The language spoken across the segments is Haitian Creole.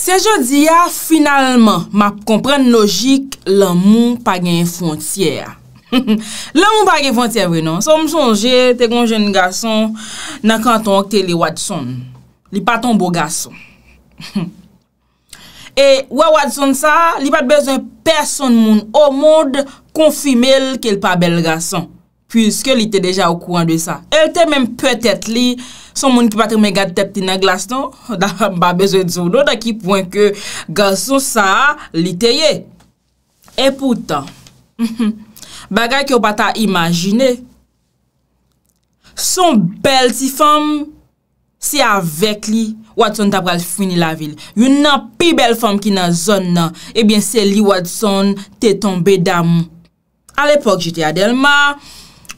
Se je diya, finalman, ma kompren logik la moun pa gen yon fontyer. La moun pa gen fontyer vre nan. So m sonje, te kon jen yon gason, nan kan ton akte li wad son. Li pa ton bo gason. E wawad son sa, li pat bezon person moun o mod konfimel ke l pa bel gason. Piske li te deja ou kouan de sa. El te menm peutet li, son moun ki patre mè gade tepti nan glas non? non, da mba bezwe dzonon, da ki pwen ke gason sa, li te ye. E poutan, bagay ki ou pata imajine, son bel si fèm, si avek li, wad son tapal fwini la vil. Yon nan pi bel fèm ki nan zon nan, ebyen eh se li wad son, te tombe dam. Al epok jite Adelma,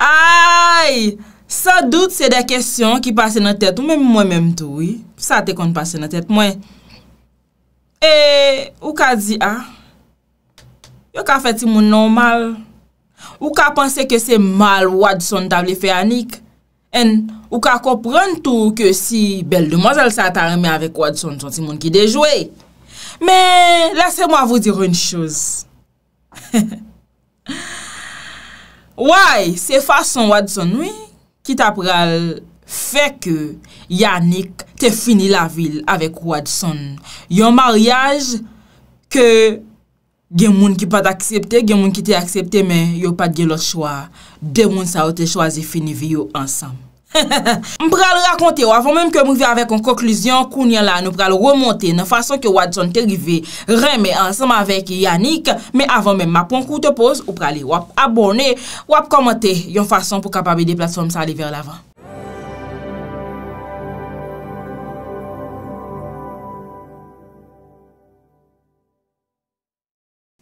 Ay, sa dout se de kesyon ki pase nan tèt ou mwen mwen mwen mwen tou, oui, sa te kon pase nan tèt mwen. E, ou ka di a, ah? yo ka fè ti moun normal, ou ka panse ke se mal wad son tabli fè anik, en, ou ka kopren tou ke si bel de mazal sa ta reme avèk wad son, son ti moun ki de jwe. Men, lase mwa vou diroun chouz. Ouay, se fason Watson, oui, ki ta pral fe ke Yannick te fini la vil avek Watson. Yon mariage ke gen moun ki pa t'aksepte, gen moun ki te aksepte, men yo pa de lor chwa. De moun sa ou te chwa, ze fini vi yo ansam. Mpral rakonte ou avon menm ke mou vi avek an konklusyon Kounyen la nou pral remonte nan fason ke wad son terive Reme ansenman vek Yannick Men avon menm apon koute pos Ou prale wap abone Wap komote yon fason pou kapabe de plat som sa li ver lavan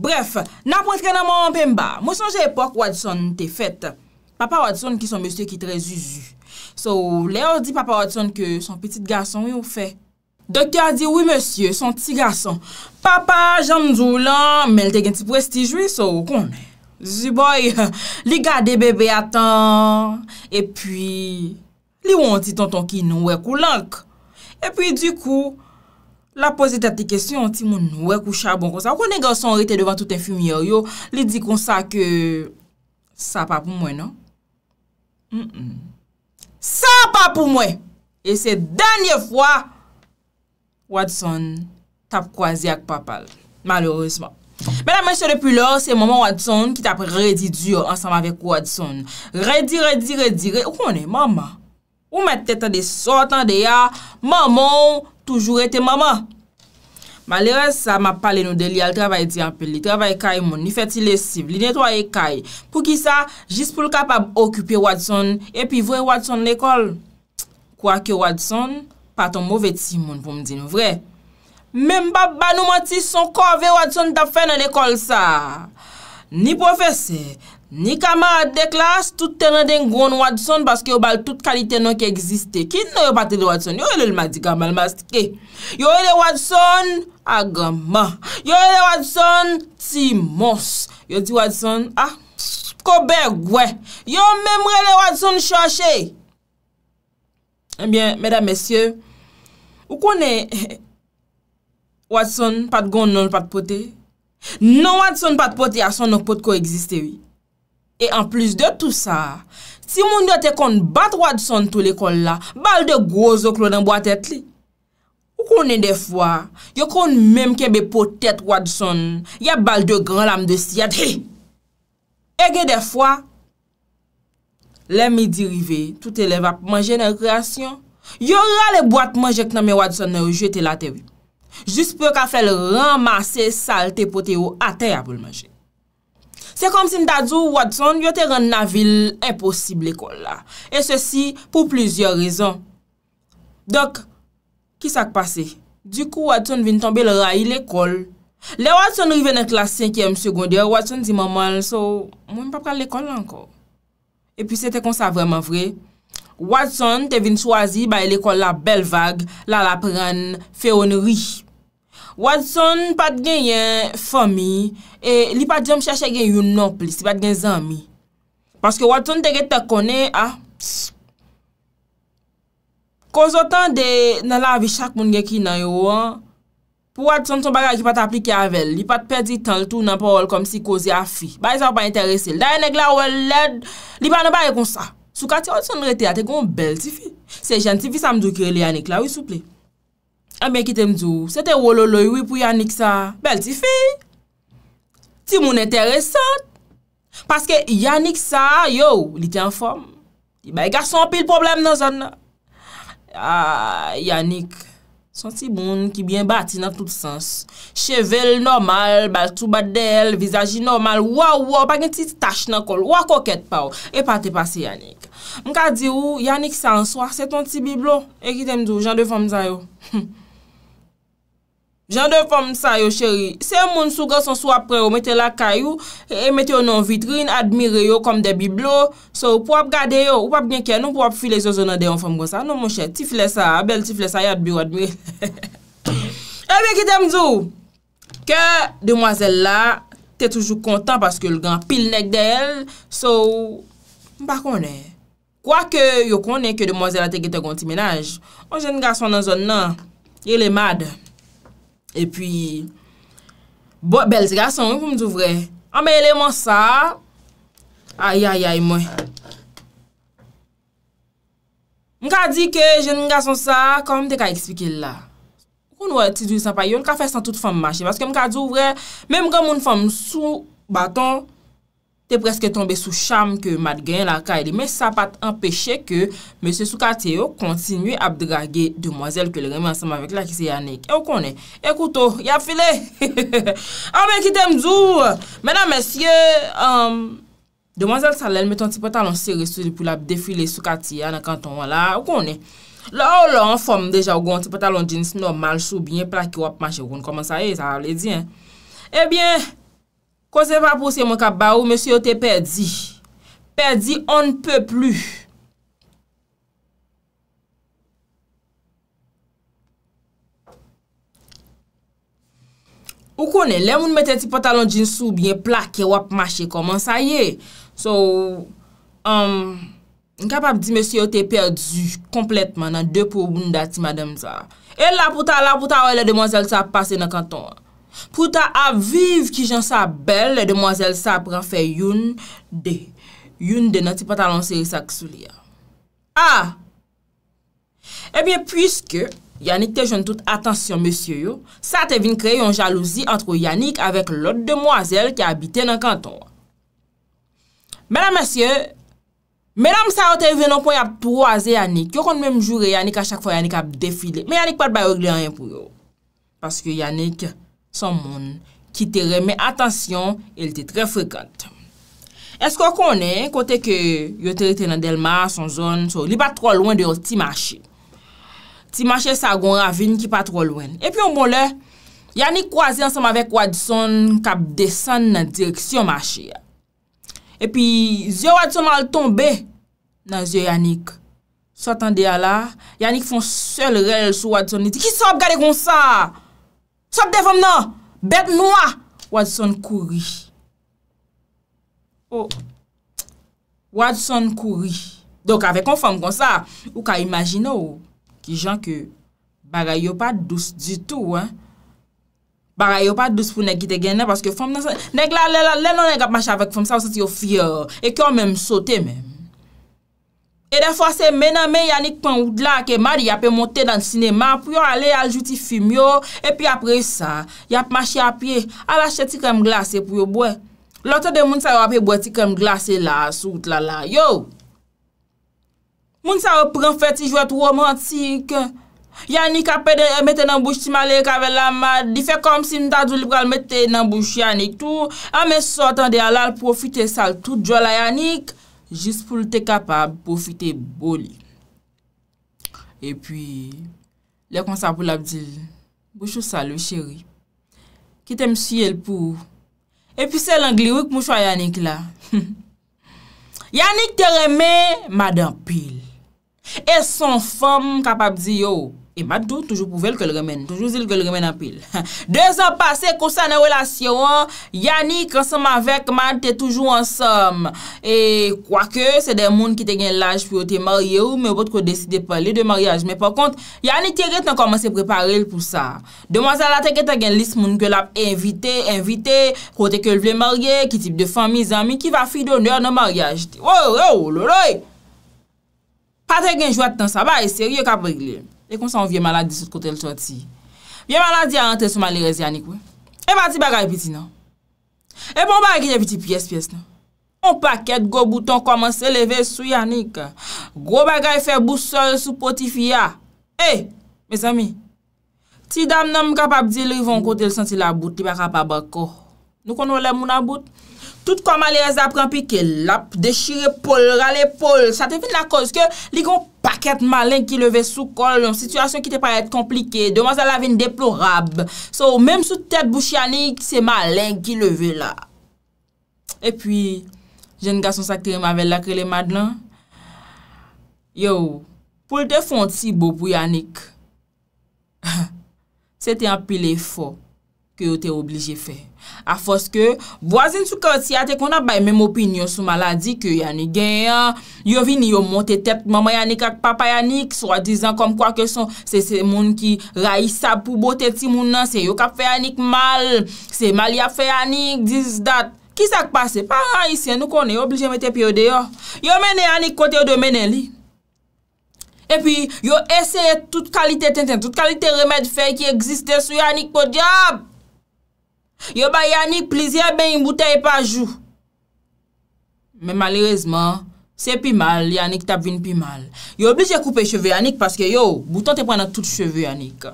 Bref, nan pou entrenanman mwen mba, mwen sonje epok wadison te fet. Papa wadison ki son monsye ki tre zuzu. So, le yo di papa wadison ki son petit garson yon fe. Dokte a di, oui monsye, son ti garson. Papa, jan mdou lan, men te gen ti prestijou, so kon men. Zi boy, li gade bebe atan, e pi, li won ti tonton ki nou wek ou lank. E pi, di kou... La pose tate kesyon, ti moun wèk ou chabon konsa. Ou konen ganson rete devan touten fumi yo yo, li di konsa ke sa pa pou mwen, no? M-m. Sa pa pou mwen! E se denye fwa, Watson tap kwa zi ak papal. Malorosman. Men amensyon depi lor, se maman Watson ki tap redi dyo ansanman vek Watson. Redi, redi, redi, redi. Ou konen, maman? Ou mè tete de sotan de ya? Maman! Toujou re te mama. Maleres sa, ma pale nou de li al travay di anpe. Li travay kay moun. Li feti lesiv. Li netwaye kay. Pou ki sa, jist pou l kapab okype wadson. E pi vwe wadson l ekol. Kwa ke wadson, paton mou veti moun pou m di nou vwe. Mem bab banou mati son kor ve wadson da fe nan ekol sa. Ni profese. Ni kama ad de klas, tout tena den goun wad son baske yo bal tout kalite non ke egziste. Ki nou yo pati de wad son? Yo e le madiga malmastike. Yo e le wad son agama. Yo e le wad son timos. Yo ti wad ah, eh non, son a koube gwe. Yo memre le wad son chashe. Ebyen, meda mesye, ou konen wad son pati goun non pati pote? Non wad son pati pote asan non pot ko egziste vi. E an plis de tout sa, si moun de te kon bat wadson tou l'ekol la, bal de gwo zoklo nan bo atet li. Ou konen defwa, yo kon menm kebe potet wadson, ya bal de gran lam de siyade. E gen defwa, le mi dirive tout eleva pou manje nan kreasyon, yo rale boat manje k nan me wadson nan yo jete la tebi. Jus pe ka fel ramase salte pote yo ate ya pou l'manje. Se kom si nda djou Watson yo te rend na vil imposible l'ekol la. E se si pou plizye rizon. Dok, ki sak pase? Du kou Watson vin tombe le ray l'ekol. Le Watson rivene klas 5e msegondye, Watson di maman, so mwen pa pral l'ekol lankor. E pi se te kon sa vreman vre. Watson te vin chwazi bay l'ekol la bel vag la la pran feyonri. Wad son pat gen yen fomi, e li pat jom chache gen yon nop li, si pat gen zami. Paske wad son tege tekone, a, psst. Koz o tan de nan la avi chak moun gen ki nan yo an, pou wad son ton bagay ki pat aplike avel, li pat pedi tan l tou nan pa ol kom si kozi a fi. Bay zan e pa interese, la yon neg la ou el led, li pa nan bagay kon sa. Sou kati wad son rete a, te kon bel ti fi. Se jen ti fi sa mdou kire li anek la, wisouple. Ambe ekite mdou, se te wololoy wipou Yannick sa, bel ti fi, ti moun enteresan, paske Yannick sa, yo, li ten fom, li bay gason pil problem nan zan nan. A, Yannick, son ti bon ki bien bati nan tout sens, chevel normal, baltou badel, vizaji normal, wawaw, paken ti tach nan kol, wakoket pa ou, e pati pasi Yannick. Mka di ou, Yannick sa answa, se ton ti biblo, ekite mdou, jan de fom za yo. Jan de fòm sa yo chèri. Se yon moun sou gè son sou apre, yo mette la kayou, e mette yon nan vitrine, admire yo kom de biblo. Sou pou ap gade yo, ou ap genke, nou pou ap file zo zonan de yon fòm gwa sa. Nou moun chè, tifle sa, bel tifle sa, yad biro admi. Ebe ki temzou, ke demwazèl la, te toujou kontan, paske lgan pil nek de el. Sou, mba konè. Kwa ke yon konè, ke demwazèl la te gete konti menaj. Mwen jen gason nan zon nan, yon le mad. E pi, bote bel ti gason, pou m di ouvre. Amele mwen sa, ayayay mwen. Mwen ka di ke jen mwen gason sa, kon m dek a ekspike la. Mwen wè ti dwi sanpa yo, mwen ka fè san tout fèm machè, baske mwen ka di ouvre, men mwen kom moun fèm sou baton, te preske tombe sou cham ke mat gen la kaydi, men sa pat empeshe ke mese Soukati yo kontinu a ap dragi demwazel ke le reme ansama vek la ki se Yannick. E ou konen? Ekouto, yap file! A men ki tem zou! Menan mese, euh, demwazel Salel meton ti potalon seri suri pou la defile Soukati ya nan kanton. Ou konen? La oh, ou la, an fom deja ou gon, ti potalon jeans normal, soub, yon plak yo ap mache ou gon, koman sa e, sa ale dien. E eh bien, Kwa se va pwosye mwen kap ba ou, mwen se yo te perdi. Perdi, an pe plu. Ou konen, lè moun mette ti patalon jinsou biye plake, wap mache koman, sa ye. So, an um, kapap di mwen se yo te perdi kompletman nan depo ou bunda ti madem za. El la pwota, la pwota, ou el demonzel sa pase nan kanton an. Prouta aviv ki jan sa bel, le demwazel sa pran fe youn de. Youn de nan ti pata lan seri sa ksou li ya. Ha! Ebyen pwiske, Yannick te joun tout atansyon mwesye yo, sa te vin krey yon jalouzi antro Yannick avèk lot demwazel ki abite nan kanton. Mèdam mwesye, mèdam sa yon te venon pou yap pro aze Yannick. Yon kon mwen mjoure Yannick a chak fwa Yannick ap defile. Mè Yannick pat bayogle anyen pou yo. Panske Yannick... Son moun kitere, men atansyon, el te tre frekant. Esko konen, kote ke yote rete nan Delma, son zon, so li pa tro lwen de yon Timache. Timache sa goun ravine ki pa tro lwen. Epi yon moun le, Yannick kwa zi ansanm avek wadison kap desen nan direksyon mwache. Epi zi wadison al tombe nan zi Yannick. Sotan de ala, Yannick fon sel rel sou wadison. Niti, kisop gade goun sa! Sop de fòm nan, bet mou a, wad son kouri. O, oh. wad son kouri. Donk ave kon fòm kon sa, ou ka imagine ou, ki jan ke bagay yo pa dous di tou, an. Bagay yo pa dous pou nek kite gennen, paske fòm nan sa, nek la le la le non nek ap mache avek fòm sa, ou se ti yo fyor, e ki yo menm sote menm. E de fwa se mena men Yannick pon wout la ke madi yape monte dan sinema pou yo ale aljouti film yo. E pi apre sa, yape machi apye, alache ti kem glase pou yo bwe. Lote de moun sa yo api bwe ti kem glase la, sou tla la, yo! Moun sa yo pren feti jwet romantik. Yannick ape de emete nanbouj ti male kave la madi. Di fe kom si mta zoulib almete nanbouj Yannick tou. Ame sotan de alal profite sal tout jwela Yannick. Jis pou lte kapab pou fite boli. E pi, le konsapou la bdil, bwishou salou cheri, kite msye lpou. E pi sel an glirouk mw chwa Yannick la. Yannick te reme madan pil. E son fom kapab di yo. E mat do, toujou pouvel ke l remen. Toujou zil ke l remen apil. Dez an pase, kousan nan relasyon, Yanni konsan ma vek, man te toujou ansam. E kwa ke, se den moun ki te gen laj pou yo te marye ou, me wot ko deside pale de marye. Men pwakont, Yanni tiret nan komanse preparel pou sa. De mwazala te gen lis moun ke l ap evite, evite, kote ke l vle marye, ki tip de fami, zami, ki va fi doner nan marye. Ou, ou, ou, louloui! Patre gen jwa tan sa, ba, e serye kaprile. E kon sa yon vie maladi sot kote l choti. Vie maladi a ante sou malirezi yannik we. E pati bagay piti nan. E bon bagay gine piti pies pies nan. Mon paket go bouton koman se leve sou yannik. Go bagay fe bousor sou potifi ya. E, mes ami. Ti dam nan m kapap di li von kote l senti la bouti baka pa bako. Nou kon wole moun la bouti. Tout koman malirezi apren pi ke lap. Deshire pol, rale pol. Sa te fin la koz ke ligon pati. aket malen ki leve sou kol, yon situasyon ki te pare et komplike, deman sa la ven deplorab, sou menm sou tep bouchi Yannick, se malen ki leve la. E pwi, jen gason sakere mavel lakrele madlan, yo, pou lte fonte si bo pou Yannick, se te apile fok, yo te oblije fe. A fos ke boazin sou koti ate kon ap bay menm opinyon sou maladi ke yon genyen, yo vini yo monte tep mama yon ek ak papa yon ek, so a dizan kom kwa kesyon, se se moun ki rayisa pou bote ti moun nan, se yo kap fe yon ek mal, se mal ya fe yon ek, this that. Ki sak pase? Paran yon, se nou kon e yo oblije mete piyo deyo. Yo mene yon ek kote yo de mene li. E pi yo eseye tout kalite tenten, tout kalite remèd fe ki egziste sou yon ek po diyab. Yo ba Yannick plizye ben yon bouteye pa jou Men malerezman Se pi mal Yannick tap vin pi mal Yo oblige koupe cheve Yannick Paske yo boutan te prena tout cheve Yannick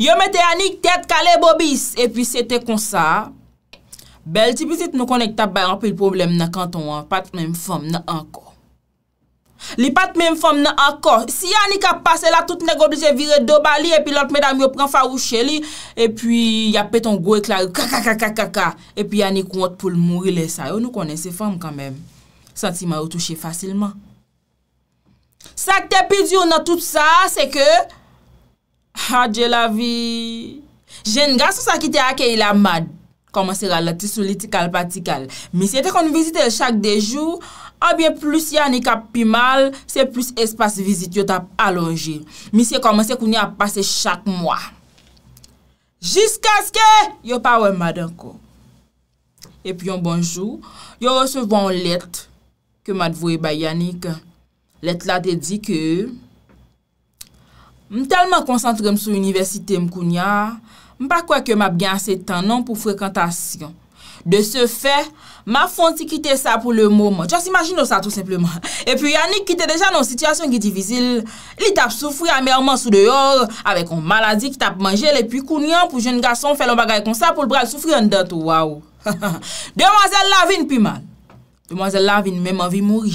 Yo mette Yannick tet kale bobis E pi se te konsa Bel tipisit nou konen ki tap bay Anpil problem nan kanton Pat men fom nan anko Li pat mèm fòm nan ankon. Si yon ni ka pase la, tout negoblize vire doba li, epi lont mèdam yo pran farouche li, epi ya peton gwek la, kakakakaka, epi yon ni koun ot pou lmouri le sa. Yo nou konen se fòm kanmèm. Sa ti mè yo touche fasilman. Sa k te pi diyon nan tout sa, se ke, ha dje la vi. Je nga sou sa ki te ake ila mad, koman se ralati sou li tikal patikal. Mi se te kon vizite chak de joun, Abyen plus Yannick ap pimal, se plus espas vizit yo tap alonjir. Mi se komanse kouni ap pase chak mwa. Jiska skè, yo pa wè madanko. Epi yon bonjou, yo resevwa yon let ke matvouye bay Yannick. Let la dedik yo. M telman konsantre m sou universite m kouni a, m pa kwa ke m ap gen ase tanon pou frekantasyon. De se fe, ma fon ti kite sa pou le mouman. Tja si majin nou sa tout sepleman. E pi Yannick kite deja nou sityasyon ki divizil. Li tap soufri amèrman sou deyor. Awe kon maladi ki tap manjel. E pi kounyan pou jen gason fè lom bagay kon sa. Poul bral soufri an dat ou wawou. Demoiselle Lavigne pi man. Demoiselle Lavigne mè man vi mouri.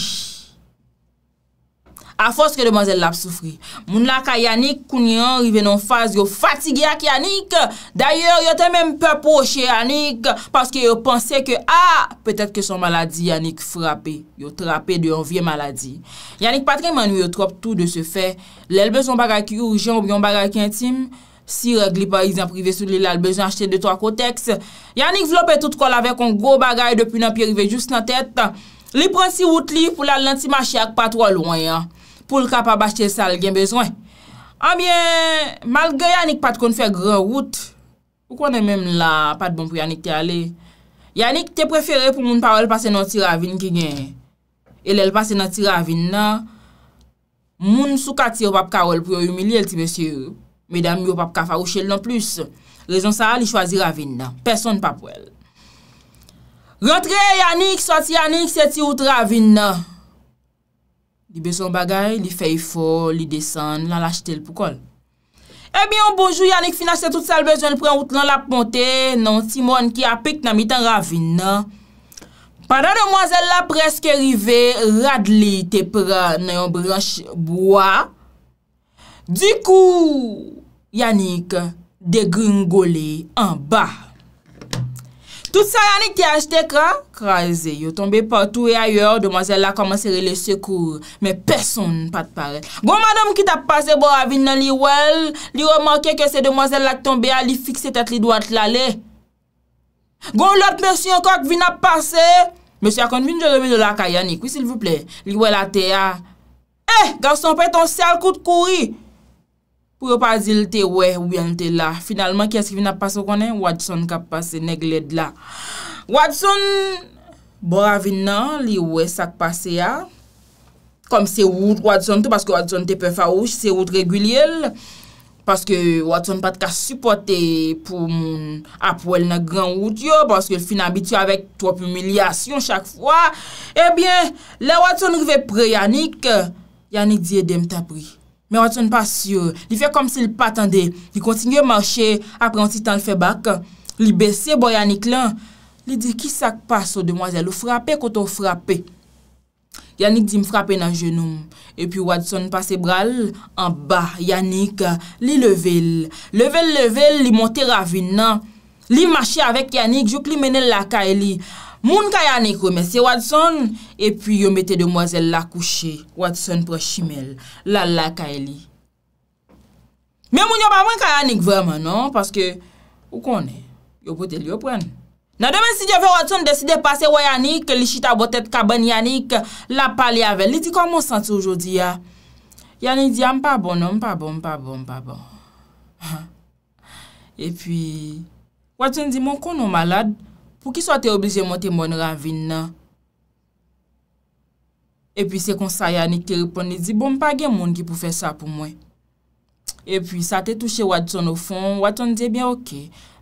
A fos ke deman zel lap soufri. Moun la ka Yannick kounyan rive nan faz yo fatigye ak Yannick. Daye yo te menm pe poche Yannick. Paske yo pense ke ah, a, petet ke son maladi Yannick frape. Yo trape de yon vie maladi. Yannick patre manou yo trop tou de se fe. Le lbezon bagay ki oujian ou bion bagay ki intim. Si regli parizan prive sou li la lbezon achete de to ak o teks. Yannick vlo pe tout kol ave kon gro bagay depi nan pi rive jous nan tet. Li pransi wout li pou la lantima chak patwa lwen ya. pou l ka pa bache sa l gen bezwen. Anbyen, malge Yannick pat konfe gran wout, pou konnen menm la pat bon pou Yannick te ale, Yannick te preferè pou moun pa wèl pase nan ti ravine ki gen. Elèl pase nan ti ravine nan, moun souka ti wap ka wèl pou yon yomilèl ti, mèsyè. Mèdèm yon wap ka farouche l nan plus. Rezon sa al yi chwazi ravine nan. Person pa pou el. Rontre, Yannick! Sot Yannick se ti wout ravine nan. Li bezon bagay, li fey fo, li desen, lan lachete l pou kol. Ebyon bonjou, Yannick finache se tout sal bezon, li prey an out lan la ponte, nan Simon ki apik nan mitan ravina. Padan demwazel la preske rive, rad li te pra nan yon branche bwa. Dikou, Yannick degringole an ba. Tout sa Yannick ti achete kwa? Kwa eze, yo tombe portou e ayeur, demoiselle la komanse relèche kour. Me person pa te pare. Gon madame ki ta pase bo avine nan li wèl, li remanke ke se demoiselle la tombe a li fikse tèt li doat lalè. Gon lot mersi anko ak vina pase, mèsi akon vin jò remè do la kwa Yannick. Oui, s'il vous plè, li wèl a te ya. Eh, ganson pe ton sel kout kouri. Ou yo pa zil te we, ou yon te la. Finalman, kyesk vina pa so konen, wadson kap pase negled la. Wadson, bor avin nan, li we sak pase ya. Kom se wout wadson tou, paske wadson te pe fawouch, se wout regwilyel. Paske wadson pat ka supporte pou apwel na gran wout yo, paske fina bityo avek top umilyasyon chak fwa. E bien, le wadson rive pre Yannick, Yannick diye dem tapri. Men bon, oh, Watson pa syur, li fe kom si li patande, li kontinye manche aprensi tan li fe bak, li besye bo Yannick lan, li di ki sak pa sou demwazel, ou frape koto ou frape. Yannick di m frape nan jenoum, e pi Watson pase bral, an ba, Yannick, li level, level, level, li monte ravine nan, li manche avek Yannick, jok li mene laka e li. Moun ka Yannick o mese Watson e pi yo mette demwazel la kouche Watson pro shimel la la ka e li. Me moun yo pa mwen ka Yannick vwaman nan, paske ou kon e, yo pote li yo pren. Nan demen si diyo fe Watson deside pase woy Yannick, li chita botet kaban Yannick, la pali ave. Li di kon monsansi oujodi ya, Yannick di am ah, pa bon, am non, pa bon, pa bon, pa bon. E pi Watson di moun kon o malade. pou ki sa te oblize mwen te mwen ravin nan. E pi se kon sa yani te ripon ni di, bon pa gen moun ki pou fe sa pou mwen. E pi sa te touche wadison ou fon, wadison diye, eh bie ok,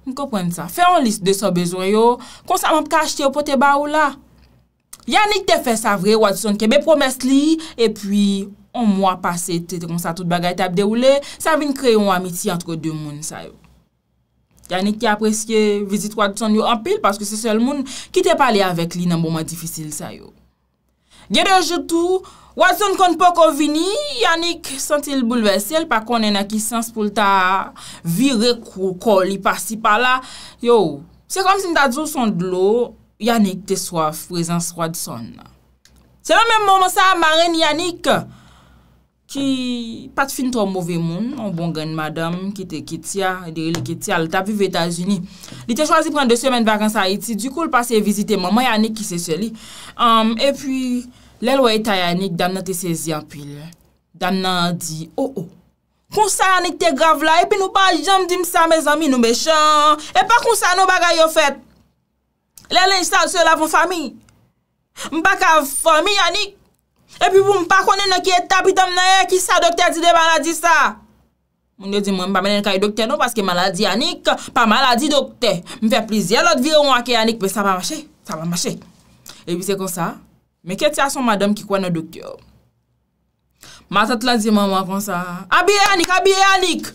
mi kopwen sa, fe an list de sa bezon yo, kon sa mwen pka achte yo pou te ba ou la. Yani te fe sa vre, wadison kebe promes li, e pi, an mwa pase te, te kon sa tout bagay tab de ou le, sa vin kre yon amiti antro de moun sa yo. Yannick ki apreske vizit wadson yo anpil, paske se sel moun ki te pale avek li nan boma difisil sa yo. Gede joutou, wadson konpon konvini, Yannick sentil boulevesel, pakon ena ki sens pou ta vire kou kou li pasi pala. Yo, se kom si mta djou son dlo, Yannick te swaf prezans wadson. Se nan men mouman sa, Maren Yannick anpil, ki pat fin to mouve moun, moun bon gen madam, ki te kitia, idere li kitia, li ta vive Etats-Unis. Li te chwazi pren de semen vakans a Iti, du koul pase yi vizite moun, moun yannik ki se seli. Um, e pi, lèl wèy ta yannik, dan nan te sezi apil. Dan nan di, oh oh, kon sa yannik te grav la, e pi nou pa jom dim sa, mè zami nou mechan, e pa kon sa nou bagay yo fet. Lèl lè yi sal se la voun fami, m bak av fami yannik. E pi pou m pa konen nou ki etta pi tam nanye ki sa dokte a di de maladi sa. Moun yo di mwen m pa menen kaye dokte nou paske maladi Anik pa maladi dokte. M fe plizye lot vye ou anke Anik pe sa pa mache, sa pa mache. E pi se kon sa, me keti a son madam ki kwa nou dokte yo. Ma sa tla di mwen mwa kon sa. Abie Anik, abie Anik!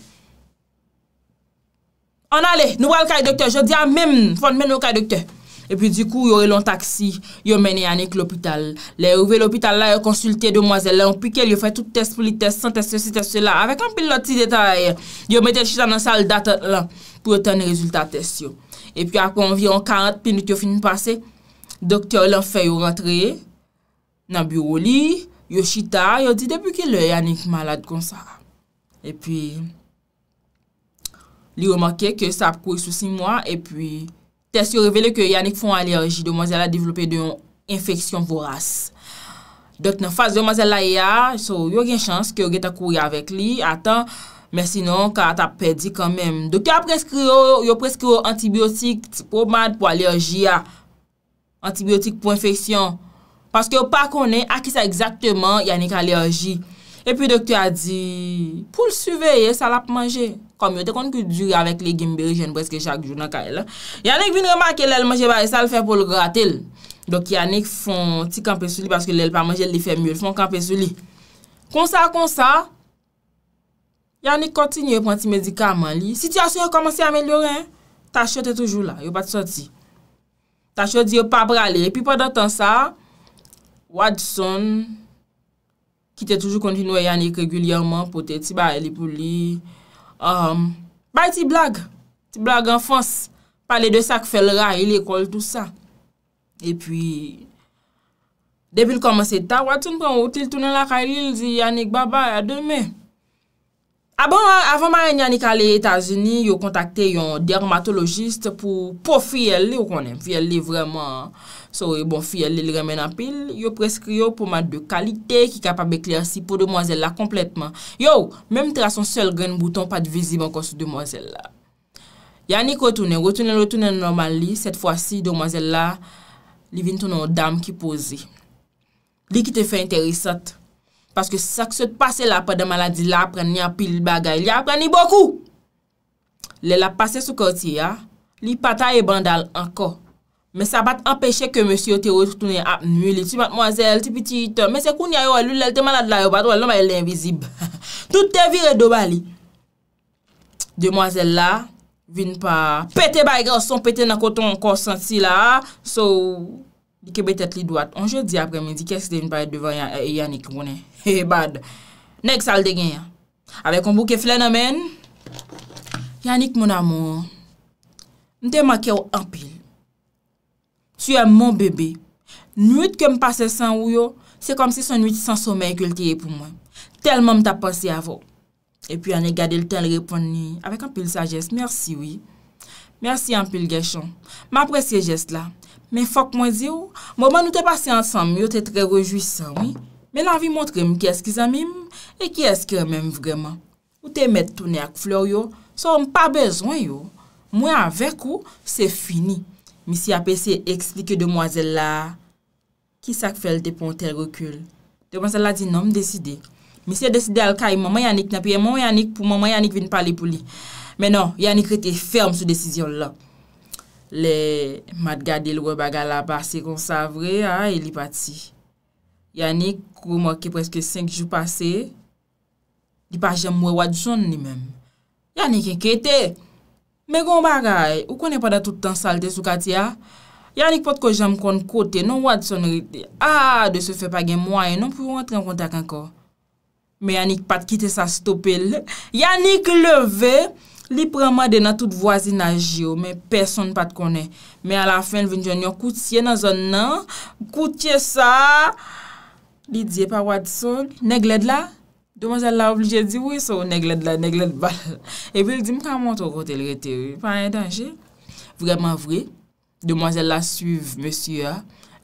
An ale, nou wale kaye dokte, jo di an men, fon men nou kaye dokte. E pi di kou yo re lon taksi, yo meni Yannick l'opital. Le ouve l'opital la, yo konsulte domoazel. Le yon pike, yo fay tout test pou li test, 100 test, 100 test, 100 test, 100 test la, avèk an pil loti detayè. Yo metè chita nan sal datat lan, pou yo ten rezultat test yo. E pi akon viran 40 pinout yo finin pase, doktor lan fè yo rentre, nan biro li, yo chita, yo di debi ki le Yannick malade kon sa. E pi, li yo manke ke sa ap kou yon sou 6 mwa, e pi, se yo revele ke yon ek fon alerji do mazela devlope de yon infeksyon voras dok nan faz do mazela ya so yon gen chans ke yon gen ta kouye avek li atan men sinon ka ta pedi kanmem dok yo preskrio antibiotik ti pou mad pou alerji ya antibiotik pou infeksyon paske yo pa konen akisa ekzakteman yon ek alerji epi doktor a di pou l suveye salap manje Komyo te konti ki dure avèk le gimberi jen brezke chak joun an kare la. Yanik vin remake lèl manje bari sal fe pou l'gratel. Dok yanik fon ti kampe sou li paske lèl pa manje li fe mye. Fon kampe sou li. Konsa konsa, yanik konti nye pon ti medikaman li. Sityasyon yon komanse amelioren, tachot e toujou la, yon pati soti. Tachot yon papra li. Pi podan tan sa, wad son, ki te toujou konti nou yanik regulyaman, potè ti bari li pou li... Um, Bay ti blag, ti blag anfons, pale de sa ke fel ray, le ekol, tout sa. E pi, depi l komanse ta, watoun kon wotil tounen la kailil zi Yannick Baba ademe. A ah bon, avan ba yon Yannick a le Etasuni, yo kontakte yon dermatologiste pou pou fiyel li ou konen, fiyel li vreman fiyel. Sor e bon fiyel li li remen apil, yo preskrio pou mat de kalite ki kapab ekliasi pou demoiselle la kompletman. Yo, menm tra son sel gren bouton pat vizib an kos demoiselle la. Yani kotounen, rotounen, rotounen normal li, set fwa si demoiselle la, li vintounen o dam ki pose. Li ki te fe interisat, paske sak se te pase la pa de maladi la apren ni apil bagay, li apren ni bokou. Li la pase sou kotye ya, li pata e bandal anko. Men sa bat empèche ke mèsy o te otroutounen ap nwil. Si mat moazel, ti piti, men se koun ya yo, loulèl te manad la yo, bat wèl lèmè elè invisible. Tout te vire dobali. Demoazel la, vin pa, pète baye grason, pète nan koton konsensi la, sou, di kebetet li doat. Anje di apre men, di kè se de vin baye devan Yanik mounen. He he bad. Nèk sal de gen ya. Awe kon bouke flè nan men, Yanik moun amon, nte makè ou ampi. Sou yon moun bebe. Nwit ke m pase san ou yo, se kom si son nwit san somen e kulti e pou mwen. Telman m ta pase avon. E pi ane gade l tel repon ni, avek an pil sa jes, mersi wii. Mersi an pil geshon. M apresye jes la. Men fok mwen di ou, mouman nou te pase ansanm, yo te tre rejou san wii. Men anvi montre m ki eski zanmim, e ki eski mwen m vreman. M te met toune ak flew yo, sou m pa bezon yo. Mwen avek ou, se fini. Misye apese eksplike demwazel la, ki sak fel te pon tel rekyl. Demwazel la di, nan m deside. Misye deside al kaye, maman Yannik napye, moun Yannik pou maman Yannik vin pale pou li. Menon, Yannik rete ferm sou desisyon la. Le madgade ilwe baga la basi konsavre, ah, a, ili pati. Yannik koumoke preske 5 jou pase, di pa jem mwe wadjoun ni men. Yannik enke te. Mè gon bagay, ou konè pa da tout tan salte sou kati ya? Yannik pat ko jèm kon kote, non wad son rite. A, de se fè pa gen mwaye, non pou yon tren kontak anko. Mè Yannik pat kite sa stopel. Yannik leve, li prèmade nan tout vwazin na jyo, mè person pat konè. Mè ala fen vin jèm koutye nan zon nan, koutye sa. Li dje pa wad son, negled la. Domozele la oblije di, wè so, negled la, negled bal. E pi li di, mkan mwanto kote l rete, wè, pan yon danje. Vreman vre, domozele la suyv, msye,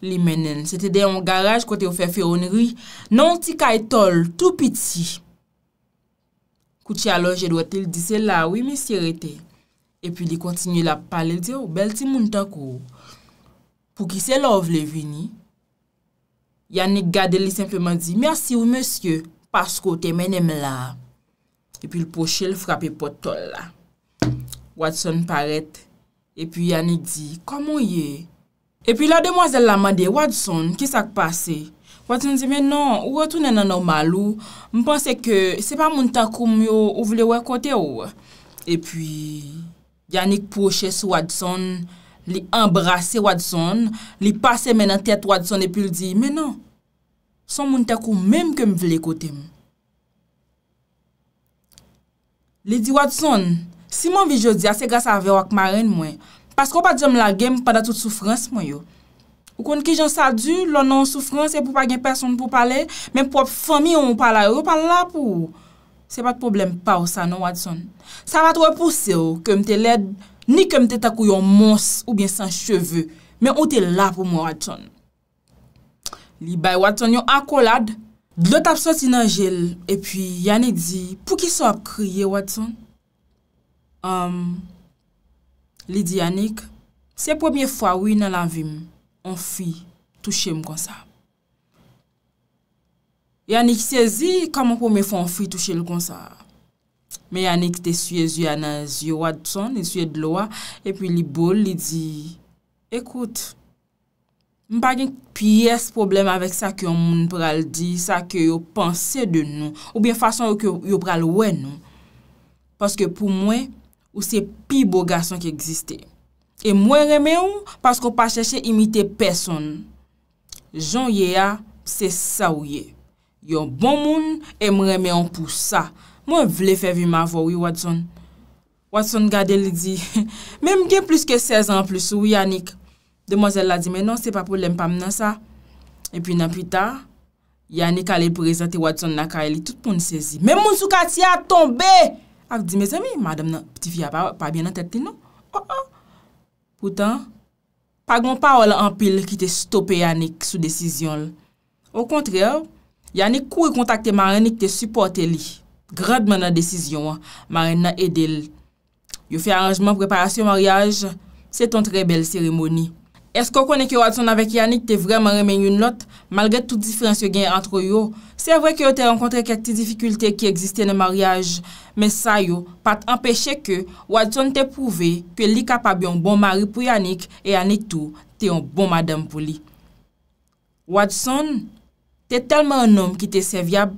li menen. Sete de yon garaj kote yon fefe yon ri, non ti kay tol, tou piti. Kouti aloje, dwete li di, se oh, la, wè, msye, rete. E pi li kontinye la pale, li di, wè, bel ti mwante kou. Pou ki se la ovle vini, yane gade li simplement di, mersi wè, msye, Pas kote menem la. Epi l poche l frape potol la. Watson paret. Epi Yannick di, komon ye? Epi la demwazel la mande Watson, kisa k pase? Watson di, menon, ou wotounen anon malou? Mpense ke se pa moun takou myo ou vle wakote ou? Epi Yannick poche sou Watson, li embrase Watson, li pase menen tet Watson epi l di, menon, Son moun te kou mèm ke m vile kote m. Ledi wad son, si m anvi jodi ase gas avè wak ma ren mwen, pasko pa djem la genm pa da tout soufrans mwen yo. Ou kon ki jan sa du, lò nan soufrans, e pou pa gen person pou pale, men pou ap fami yo mou pale, yo pale la pou. Se pat problem pa ou sa nou wad son. Sa vat wè pou se yo ke m te led, ni ke m te te kou yon mons ou bien san cheve, men ou te la pou mou wad son. li bay waton yon akolad, dlo tap sot inan jel, epi Yannick di, pou ki so ap kriye waton? Um, li di Yannick, se pwemye fwa ou yon nan la vim, an fi touche m kon sa. Yannick se zi, kaman pwemye fwa an fi touche l kon sa? Me Yannick te suye zi anan zi waton, li suye dlo wa, epi li bol li di, ekout, Mpa gen pyes problem avèk sa ke yon moun pral di, sa ke yon panse de nou, ou bien fason yon pral wè nou. Paske pou mwen, ou se pi bo gason ki egziste. E mwen remè ou, paske ou pa chèche imite person. Joun ye a, se sa ou ye. Yon bon moun, em remè ou pou sa. Mwen vle fè vi ma vò, ou yon watson. Watson gade li di, mwen gen plus ke 16 an plus, ou yon anik. Demozele la di menon se pa poulem pa mnen sa. E pi nan pi ta, Yannick ale prezante wad son nakay li tout pon sezi. Men moun sou kati a tombe! Ak di me zemi, madem nan ptifi a non, pa bien an tete ti nou. Oh oh! Poutan, pagman pa ou la ampil ki te stoppe Yannick sou desisyon li. Ou kontrior, Yannick kou yu kontakte Marenik te supporte li. Grad men nan desisyon wan, Marenik na ede li. Yo fi aranjman preparasyon maryaj, se ton trebel seremoni. Esko konen ki Watson avek Yannick te vreman remen yon lot, malget tout diferens yo gen antro yo, se vre ki yo te renkontre ket ti difikulte ki egziste ne mariage, men sa yo pat empeshe ke Watson te pouve ke li kapab yon bon mari pou Yannick e Yannick tou te yon bon madame pou li. Watson, te telman yon nom ki te seviab.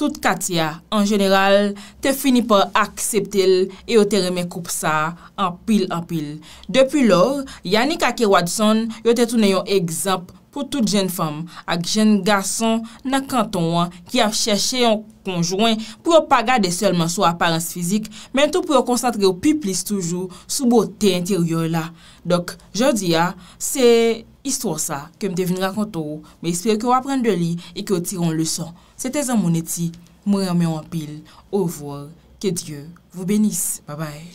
Sout Katia, an jeneral, te fini pa akseptil e yo te reme koup sa an pil an pil. Depi lor, Yannick Akewadson yo te toune yo egzamp pou tout jen fòm ak jen gason nan kanton wan ki ap chèche yon konjouen pou yo pa gade selman sou aparense fizik, mentou pou yo konsantre ou pi plis toujou sou bote interior la. Dok, jò di ya, ah, se istwa sa kem devin rakontou, mè ispire ki yo apren de li, e ki yo tiron lèson. Sète zan moun eti, mou ramè wampil. Ou vò, ke Diyo vò benis. Babay.